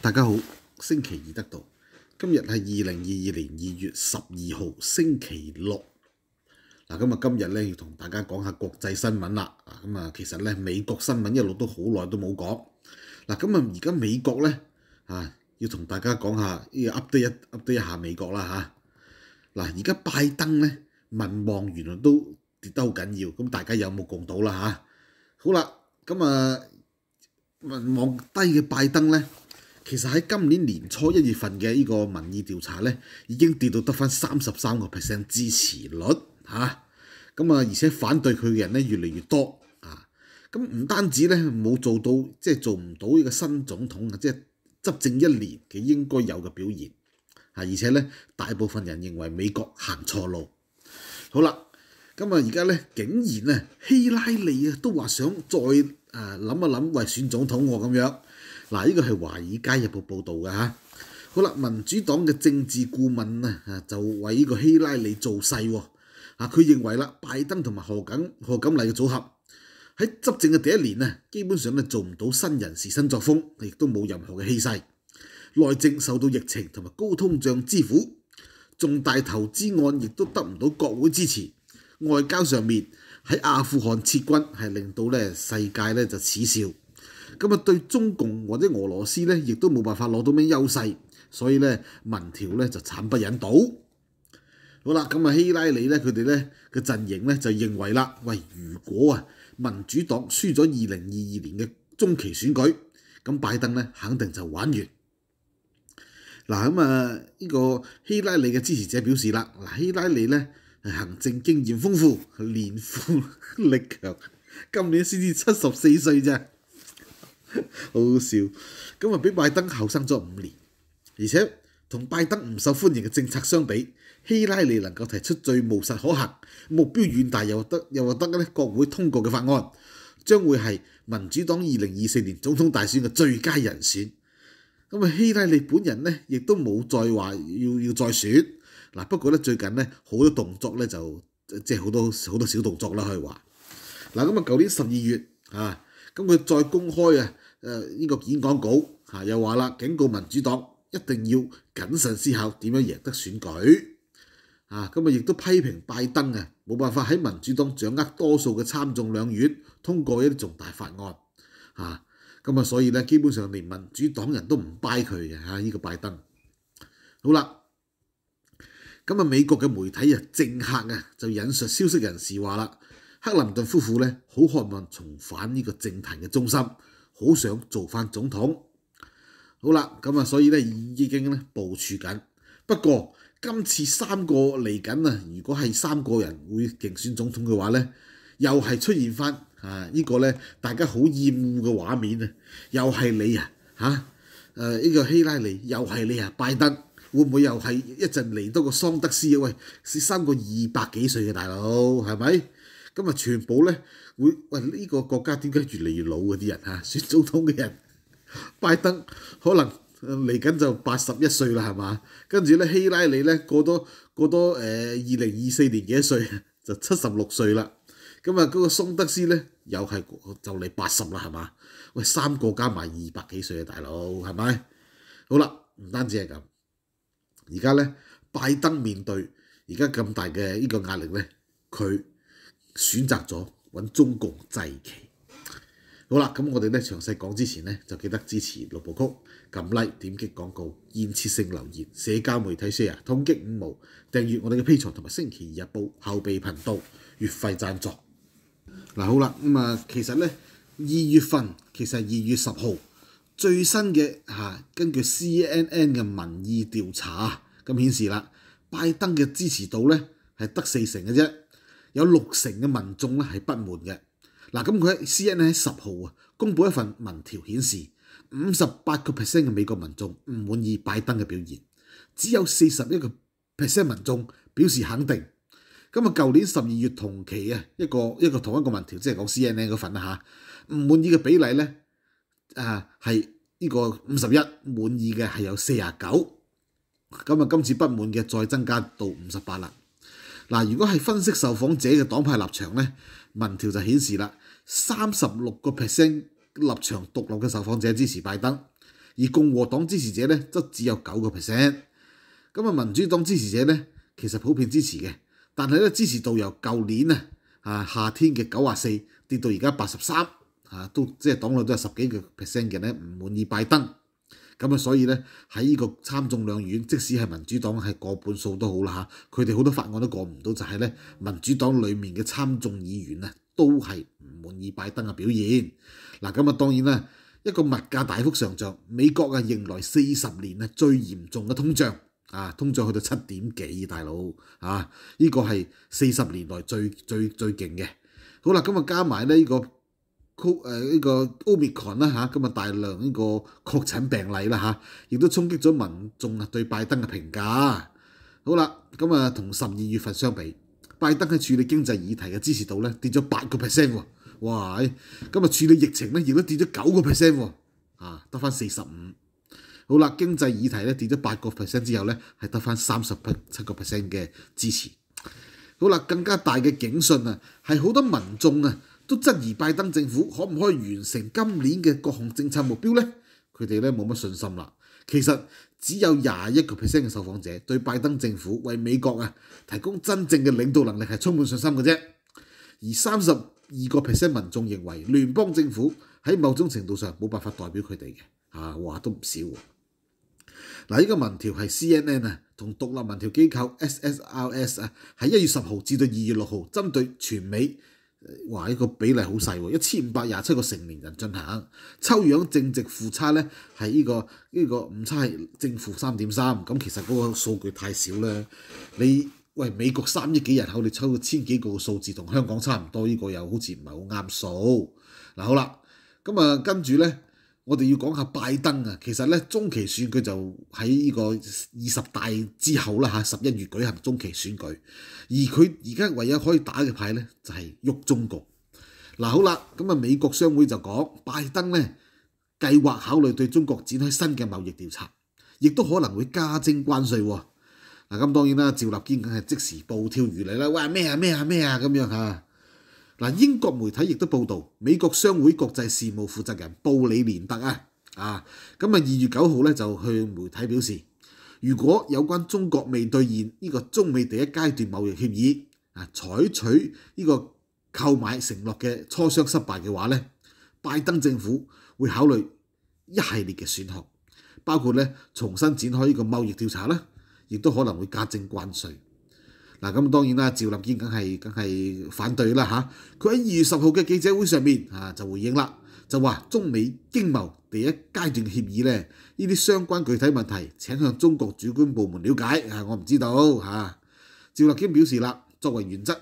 大家好，星期二得到今日系二零二二年二月十二号星期六嗱。咁啊，今日咧要同大家讲下国际新闻啦。啊，咁啊，其实咧美国新闻一路都好耐都冇讲嗱。咁啊，而家美国咧啊，要同大家讲下要 u p d 一 update 一下美国啦吓嗱。而家拜登咧民望原来都跌得好紧要，咁大家有目共睹啦吓。好啦，咁啊民望低嘅拜登咧。其實喺今年年初一月份嘅呢個民意調查咧，已經跌到得翻三十三個 percent 支持率嚇，咁啊而且反對佢嘅人咧越嚟越多啊，咁唔單止咧冇做到即係做唔到呢個新總統啊，即係執政一年嘅應該有嘅表現啊。而且咧大部分人認為美國行錯路。好啦，咁啊而家咧竟然咧希拉里啊都話想再誒諗一諗為選總統我咁樣。嗱，呢個係華爾街日報報道嘅嚇。好啦，民主黨嘅政治顧問啊，就為呢個希拉里做勢。啊，佢認為啦，拜登同埋何錦何錦麗嘅組合喺執政嘅第一年啊，基本上咧做唔到新人事新作風，亦都冇任何嘅氣勢。內政受到疫情同埋高通脹之苦，重大投資案亦都得唔到國會支持。外交上面喺阿富汗撤軍係令到咧世界咧就恥笑。咁啊，對中共或者俄羅斯咧，亦都冇辦法攞到咩優勢，所以咧民調咧就慘不忍睹。好啦，咁啊希拉里咧，佢哋咧嘅陣營咧就認為啦，喂，如果啊民主黨輸咗二零二二年嘅中期選舉，咁拜登咧肯定就玩完嗱。咁啊呢個希拉里嘅支持者表示啦，嗱希拉里咧行政經驗豐富，年富力強，今年先至七十四歲咋。好好笑，咁啊，比拜登后生咗五年，而且同拜登唔受欢迎嘅政策相比，希拉里能够提出最务实可行、目标远大又得又得嘅咧国会通过嘅法案，将会系民主党二零二四年总统大选嘅最佳人选。咁啊，希拉里本人咧亦都冇再话要要再选嗱，不过咧最近咧好多动作咧就即系好多好多小动作啦可以话嗱，咁啊，旧年十二月啊。咁佢再公開啊，誒呢個演講稿嚇，又話啦，警告民主黨一定要謹慎思考點樣贏得選舉啊！咁啊，亦都批評拜登啊，冇辦法喺民主黨掌握多數嘅參眾兩院通過一啲重大法案啊！咁啊，所以咧，基本上連民主黨人都唔拜佢嘅嚇，呢個拜登好啦。咁啊，美國嘅媒體啊、政客啊，就引述消息人士話啦。克林頓夫婦咧好渴望重返呢個政壇嘅中心，好想做翻總統。好啦，咁啊，所以咧已經咧部署緊。不過今次三個嚟緊啊，如果係三個人會競選總統嘅話咧，又係出現翻啊呢個咧大家好厭惡嘅畫面啊！又係你啊吓诶呢個希拉里，又係你啊拜登，會唔會又係一陣嚟多個桑德斯？喂，是三個二百幾歲嘅大佬係咪？咁啊，全部咧會喂呢個國家點解越嚟越老嗰啲人嚇 選總統嘅人，拜登可能嚟緊就八十一歲啦，係嘛？跟住咧希拉里咧過多過多誒二零二四年幾多歲 就七十六歲啦。咁啊嗰個桑德斯咧又係就嚟八十啦，係嘛？喂，三個加埋二百幾歲啊，大佬係咪？好啦，唔單止係咁，而家咧拜登面對而家咁大嘅呢個壓力咧，佢。選擇咗揾中共制旗。好啦，咁我哋咧詳細講之前咧，就記得支持六部曲、撳 Like、點擊廣告、建設性留言、社交媒體 share、統擊五毛、訂閱我哋嘅 P 台同埋星期日報後備頻道月費贊助。嗱好啦，咁啊，其實咧二月份其實二月十號最新嘅嚇，根據 CNN 嘅民意調查咁顯示啦，拜登嘅支持度咧係得四成嘅啫。有六成嘅民眾咧係不滿嘅，嗱咁佢喺 CNN 十號啊公佈一份民調顯示，五十八個 percent 嘅美國民眾唔滿意拜登嘅表現，只有四十一個 percent 民眾表示肯定。咁啊，舊年十二月同期啊一個一個同一個民調，即係講 CNN 嗰份啊嚇，唔滿意嘅比例咧啊係呢個五十一滿意嘅係有四十九，咁啊今次不滿嘅再增加到五十八啦。嗱，如果係分析受訪者嘅黨派立場咧，民調就顯示啦，三十六個 percent 立場獨立嘅受訪者支持拜登，而共和黨支持者咧則只有九個 percent。咁啊，民主黨支持者咧其實普遍支持嘅，但係咧支持度由舊年啊啊夏天嘅九啊四跌到而家八十三啊，都即係黨內都有十幾個 percent 嘅咧唔滿意拜登。咁啊，所以咧喺呢個參眾兩院，即使係民主黨係過半數都好啦嚇，佢哋好多法案都過唔到，就係咧民主黨裡面嘅參眾議員啊，都係唔滿意拜登嘅表現。嗱，咁啊當然啦，一個物價大幅上漲，美國啊迎來四十年啊最嚴重嘅通脹，啊通脹去到七點幾大佬啊，依個係四十年來最最最勁嘅。好啦，咁啊加埋咧依個。曲誒呢個 omicron 啦嚇，今日大量呢個確診病例啦嚇，亦都衝擊咗民眾對拜登嘅評價。好啦，咁啊同十二月份相比，拜登喺處理經濟議題嘅支持度咧跌咗八個 percent 喎，哇！咁啊處理疫情咧亦都跌咗九個 percent 喎，啊得翻四十五。好啦，經濟議題咧跌咗八個 percent 之後咧係得翻三十七個 percent 嘅支持。好啦，更加大嘅警訊啊，係好多民眾啊～都質疑拜登政府可唔可以完成今年嘅各項政策目標呢？佢哋咧冇乜信心啦。其實只有廿一個 percent 嘅受訪者對拜登政府為美國啊提供真正嘅領導能力係充滿信心嘅啫。而三十二個 percent 民眾認為聯邦政府喺某種程度上冇辦法代表佢哋嘅啊話都唔少。嗱，呢個民調係 CNN 啊同獨立民調機構 SSRS 啊喺一月十號至到二月六號針對全美。哇！呢個比例好細喎，一千五百廿七個成年人進行抽樣，正值負差咧係呢個呢個誤差係正負三點三，咁其實嗰個數據太少咧。你喂美國三億幾人口，你抽個千幾個數字，同香港差唔多，呢個又好似唔係好啱數。嗱好啦，咁啊跟住咧。我哋要講下拜登啊，其實咧中期選舉就喺呢個二十大之後啦嚇，十一月舉行中期選舉，而佢而家唯一可以打嘅牌咧就係喐中國。嗱好啦，咁啊美國商會就講拜登咧計劃考慮對中國展開新嘅貿易調查，亦都可能會加徵關税。嗱咁當然啦，趙立堅梗係即時暴跳如雷啦！喂咩啊咩啊咩啊咁樣嚇！嗱，英國媒體亦都報道，美國商會國際事務負責人布里連特啊，啊，咁啊二月九號咧就向媒體表示，如果有關中國未兑現呢個中美第一階段貿易協議啊，採取呢個購買承諾嘅磋商失敗嘅話咧，拜登政府會考慮一系列嘅選項，包括咧重新展開呢個貿易調查啦，亦都可能會加徵關税。嗱，咁當然啦，趙立堅梗係梗係反對啦嚇！佢喺二月十號嘅記者會上面啊就回應啦，就話中美經貿第一階段協議咧，呢啲相關具體問題請向中國主管部門了解啊，我唔知道嚇。趙立堅表示啦，作為原則，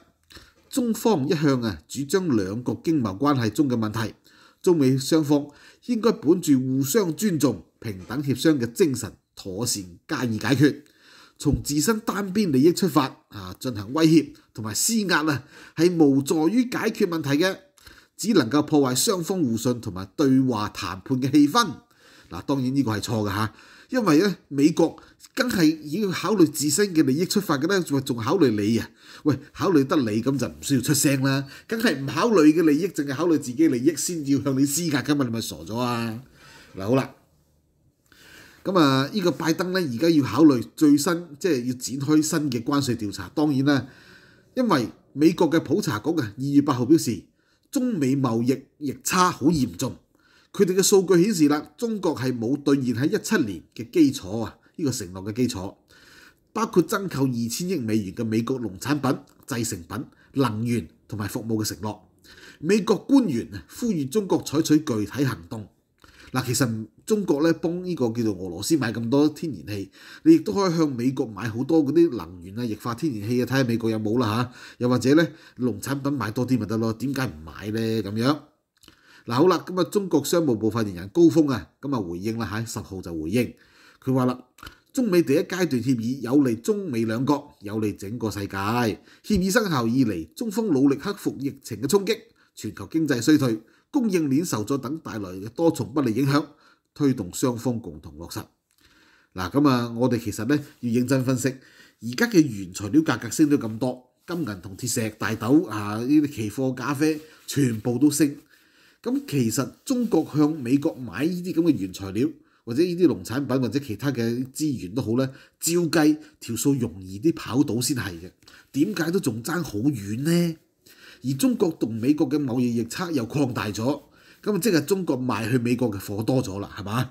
中方一向啊主張兩國經貿關係中嘅問題，中美雙方應該本住互相尊重、平等協商嘅精神，妥善加以解決。从自身單邊利益出發啊，進行威脅同埋施壓啊，係無助於解決問題嘅，只能夠破壞雙方互信同埋對話談判嘅氣氛。嗱，當然呢個係錯嘅嚇，因為咧美國梗係要考慮自身嘅利益出發嘅咧，仲考慮你啊？喂，考慮得你咁就唔需要出聲啦，梗係唔考慮嘅利益，淨係考慮自己利益先要向你施壓噶嘛？你咪傻咗啊？嗱，好啦。咁啊！呢個拜登咧，而家要考慮最新，即係要展開新嘅關稅調查。當然啦，因為美國嘅普查局啊，二月八號表示中美貿易逆差好嚴重。佢哋嘅數據顯示啦，中國係冇兑現喺一七年嘅基礎啊，呢個承諾嘅基礎，包括增購二千億美元嘅美國農產品、製成品、能源同埋服務嘅承諾。美國官員呼籲中國採取具體行動。嗱，其實中國咧幫呢個叫做俄羅斯買咁多天然氣，你亦都可以向美國買好多嗰啲能源啊、液化天然氣啊，睇下美國有冇啦嚇。又或者咧，農產品買多啲咪得咯？點解唔買咧咁樣？嗱，好啦，咁啊，中國商務部發言人高峰啊，咁啊回應啦嚇，十號就回應，佢話啦，中美第一階段協議有利中美兩國，有利整個世界。協議生效以嚟，中方努力克服疫情嘅衝擊，全球經濟衰退。供應鏈受阻等帶來多重不利影響，推動雙方共同落實。嗱，咁啊，我哋其實咧要認真分析，而家嘅原材料價格升到咁多，金銀同鐵石、大豆啊，呢啲期貨咖啡全部都升。咁其實中國向美國買呢啲咁嘅原材料，或者呢啲農產品或者其他嘅資源都好咧，照計條數容易啲跑到先係嘅。點解都仲爭好遠咧？而中國同美國嘅貿易逆差又擴大咗，咁啊即係中國賣去美國嘅貨多咗啦，係嘛？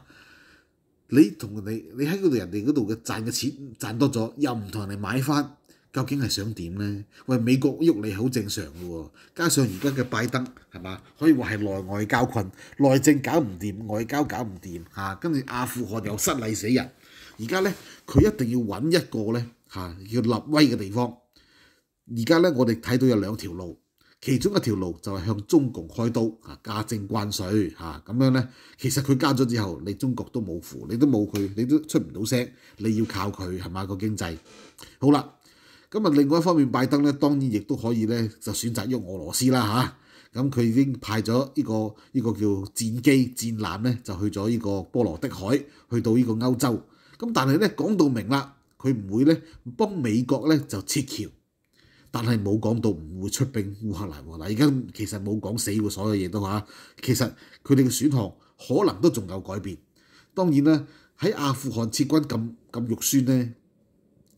你同你你喺嗰度人哋嗰度嘅賺嘅錢賺多咗，又唔同人哋買翻，究竟係想點咧？喂，美國喐你好正常嘅喎，加上而家嘅拜登係嘛，可以話係內外交困，內政搞唔掂，外交搞唔掂嚇，跟住阿富汗又失禮死人，而家咧佢一定要揾一個咧嚇要立威嘅地方。而家咧我哋睇到有兩條路。其中一條路就係向中共開刀，啊，加徵關税，嚇咁樣咧，其實佢加咗之後，你中國都冇符，你都冇佢，你都出唔到聲，你要靠佢係嘛個經濟。好啦，咁啊，另外一方面，拜登咧當然亦都可以咧就選擇喐俄羅斯啦嚇，咁佢已經派咗呢個呢個叫戰機戰艦咧就去咗呢個波羅的海，去到呢個歐洲。咁但係咧講到明啦，佢唔會咧幫美國咧就撤橋。但係冇講到唔會出兵烏克蘭喎嗱，而家其實冇講死嘅所有嘢都嚇，其實佢哋嘅選項可能都仲有改變。當然啦，喺阿富汗撤軍咁咁肉酸咧，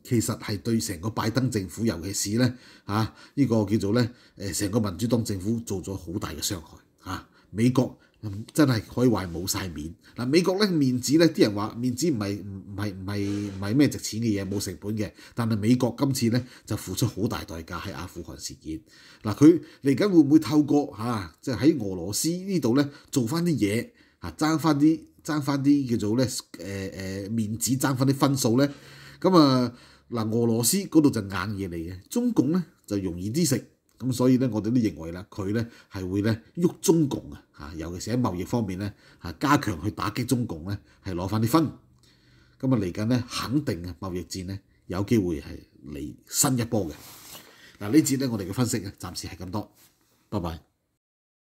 其實係對成個拜登政府，尤其是咧嚇呢個叫做咧誒成個民主黨政府做咗好大嘅傷害。美國真係話係冇曬面，嗱美國咧面子咧啲人話面子唔係唔係唔係唔係咩值錢嘅嘢，冇成本嘅。但係美國今次咧就付出好大代價喺阿富汗事件。嗱佢嚟緊會唔會透過嚇即係喺俄羅斯呢度咧做翻啲嘢嚇爭翻啲爭翻啲叫做咧誒誒面子爭翻啲分數咧？咁啊嗱俄羅斯嗰度就硬嘢嚟嘅，中共咧就容易啲食。咁所以咧，我哋都認為啦，佢咧係會咧喐中共啊，嚇，尤其是喺貿易方面咧，嚇加強去打擊中共咧，係攞翻啲分。咁啊，嚟緊咧肯定啊貿易戰咧有機會係嚟新一波嘅。嗱呢節咧，我哋嘅分析啊，暫時係咁多，拜拜。